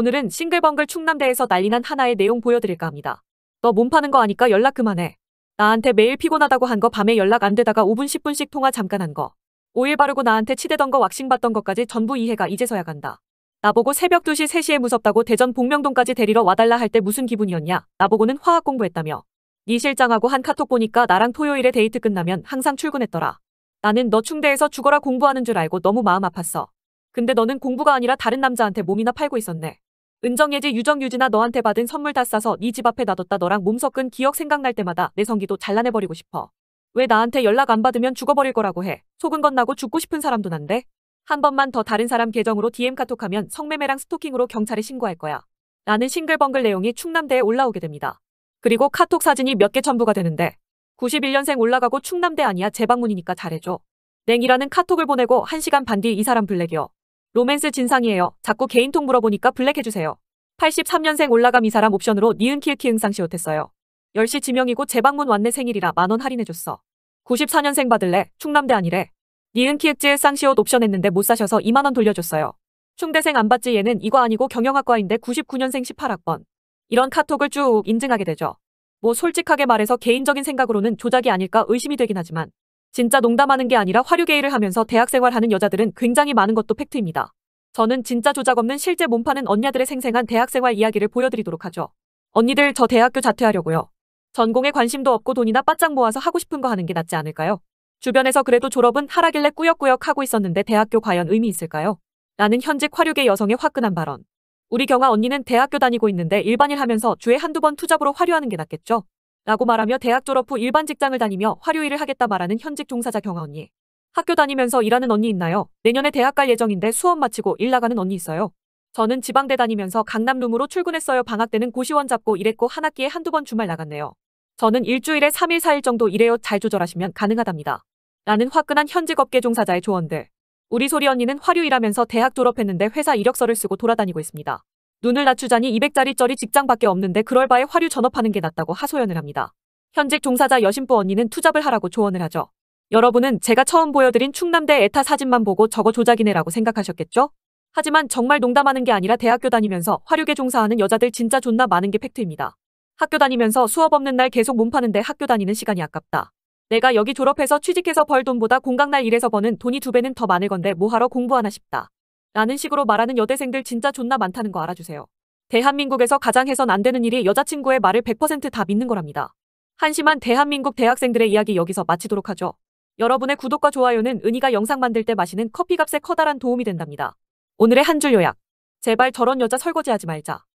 오늘은 싱글벙글 충남대에서 난리난 하나의 내용 보여드릴까 합니다. 너 몸 파는 거 아니까 연락 그만해. 나한테 매일 피곤하다고 한 거 밤에 연락 안 되다가 5분 10분씩 통화 잠깐 한 거. 오일 바르고 나한테 치대던 거 왁싱 받던 것까지 전부 이해가 이제서야 간다. 나보고 새벽 2시 3시에 무섭다고 대전 복명동까지 데리러 와달라 할 때 무슨 기분이었냐. 나보고는 화학 공부했다며. 니 실장하고 한 카톡 보니까 나랑 토요일에 데이트 끝나면 항상 출근했더라. 나는 너 충대에서 죽어라 공부하는 줄 알고 너무 마음 아팠어. 근데 너는 공부가 아니라 다른 남자한테 몸이나 팔고 있었네. 은정예지 유정유지나 너한테 받은 선물 다 싸서 네 집 앞에 놔뒀다 너랑 몸 섞은 기억 생각날 때마다 내 성기도 잘라내버리고 싶어. 왜 나한테 연락 안 받으면 죽어버릴 거라고 해. 속은 건나고 죽고 싶은 사람도 난데. 한 번만 더 다른 사람 계정으로 DM 카톡하면 성매매랑 스토킹으로 경찰에 신고할 거야. 라는 싱글벙글 내용이 충남대에 올라오게 됩니다. 그리고 카톡 사진이 몇 개 첨부가 되는데 91년생 올라가고 충남대 아니야 재방문이니까 잘해줘. 냉이라는 카톡을 보내고 1시간 반 뒤 이 사람 블랙이요. 로맨스 진상이에요. 자꾸 개인통 물어보니까 블랙해주세요. 83년생 올라감 이 사람 옵션으로 니은 킬키 응상 시옷했어요. 10시 지명이고 재방문 완내 생일이라 만원 할인해줬어. 94년생 받을래? 충남대 아니래. 니은 키읔질 쌍시옷 옵션 했는데 못 사셔서 2만원 돌려줬어요. 충대생 안 받지 얘는 이거 아니고 경영학과인데 99년생 18학번. 이런 카톡을 쭉 인증하게 되죠. 뭐 솔직하게 말해서 개인적인 생각으로는 조작이 아닐까 의심이 되긴 하지만 진짜 농담하는 게 아니라 화류게이를 하면서 대학생활 하는 여자들은 굉장히 많은 것도 팩트입니다. 저는 진짜 조작 없는 실제 몸파는 언니들의 생생한 대학생활 이야기를 보여드리도록 하죠. 언니들 저 대학교 자퇴하려고요. 전공에 관심도 없고 돈이나 바짝 모아서 하고 싶은 거 하는 게 낫지 않을까요? 주변에서 그래도 졸업은 하라길래 꾸역꾸역 하고 있었는데 대학교 과연 의미 있을까요? 라는 현직 화류계 여성의 화끈한 발언. 우리 경아 언니는 대학교 다니고 있는데 일반일 하면서 주에 한두 번 투잡으로 화류하는게 낫겠죠? 라고 말하며 대학 졸업 후 일반 직장을 다니며 화요일을 하겠다 말하는 현직 종사자 경아 언니. 학교 다니면서 일하는 언니 있나요? 내년에 대학 갈 예정인데 수업 마치고 일 나가는 언니 있어요? 저는 지방대 다니면서 강남룸으로 출근했어요. 방학 때는 고시원 잡고 일했고 한 학기에 한두 번 주말 나갔네요. 저는 일주일에 3일 4일 정도 일해요. 잘 조절하시면 가능하답니다. 라는 화끈한 현직 업계 종사자의 조언들. 우리 소리 언니는 화요일하면서 대학 졸업했는데 회사 이력서를 쓰고 돌아다니고 있습니다. 눈을 낮추자니 200짜리짜리 직장밖에 없는데 그럴 바에 화류 전업하는 게 낫다고 하소연을 합니다. 현직 종사자 여신부 언니는 투잡을 하라고 조언을 하죠. 여러분은 제가 처음 보여드린 충남대 에타 사진만 보고 저거 조작이네라고 생각하셨겠죠? 하지만 정말 농담하는 게 아니라 대학교 다니면서 화류계 종사하는 여자들 진짜 존나 많은 게 팩트입니다. 학교 다니면서 수업 없는 날 계속 몸 파는데 학교 다니는 시간이 아깝다. 내가 여기 졸업해서 취직해서 벌 돈보다 공강날 일해서 버는 돈이 두 배는 더 많을 건데 뭐하러 공부하나 싶다. 라는 식으로 말하는 여대생들 진짜 존나 많다는 거 알아주세요. 대한민국에서 가장 해선 안 되는 일이 여자친구의 말을 100%다 믿는 거랍니다. 한심한 대한민국 대학생들의 이야기 여기서 마치도록 하죠. 여러분의 구독과 좋아요는 은희가 영상 만들 때 마시는 커피값에 커다란 도움이 된답니다. 오늘의 한 줄 요약. 제발 저런 여자 설거지하지 말자.